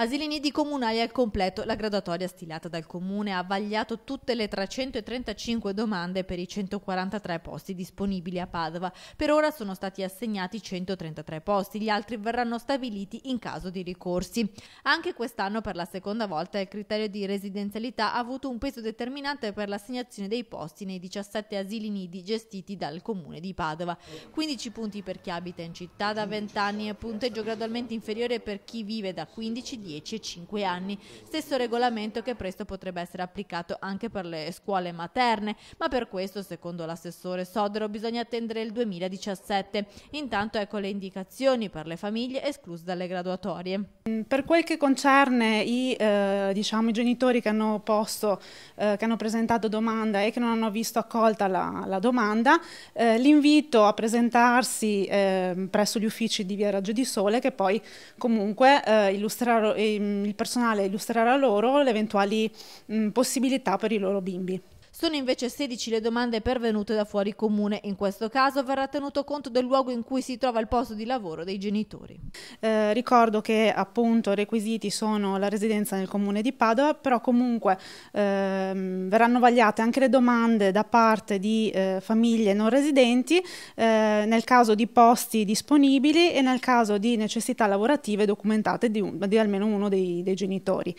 Asili nidi comunali al completo, la graduatoria stilata dal comune ha vagliato tutte le 335 domande per i 143 posti disponibili a Padova. Per ora sono stati assegnati 133 posti, gli altri verranno stabiliti in caso di ricorsi. Anche quest'anno per la seconda volta il criterio di residenzialità ha avuto un peso determinante per l'assegnazione dei posti nei 17 asili nidi gestiti dal comune di Padova. 15 punti per chi abita in città da 20 anni e punteggio gradualmente inferiore per chi vive da 15 10 10 e 5 anni. Stesso regolamento che presto potrebbe essere applicato anche per le scuole materne, ma per questo, secondo l'assessore Sodero, bisogna attendere il 2017. Intanto ecco le indicazioni per le famiglie escluse dalle graduatorie. Mm, per quel che concerne i, eh, diciamo, i genitori che hanno, posto, eh, che hanno presentato domanda e che non hanno visto accolta la, la domanda, eh, l'invito a presentarsi ehm, presso gli uffici di Via Raggio di Sole che poi comunque eh, illustrerò Ehm, il personale illustrerà loro le eventuali mh, possibilità per i loro bimbi. Sono invece 16 le domande pervenute da fuori comune. In questo caso verrà tenuto conto del luogo in cui si trova il posto di lavoro dei genitori. Eh, ricordo che appunto i requisiti sono la residenza nel comune di Padova, però comunque ehm, verranno vagliate anche le domande da parte di eh, famiglie non residenti eh, nel caso di posti disponibili e nel caso di necessità lavorative documentate di, un, di almeno uno dei, dei genitori.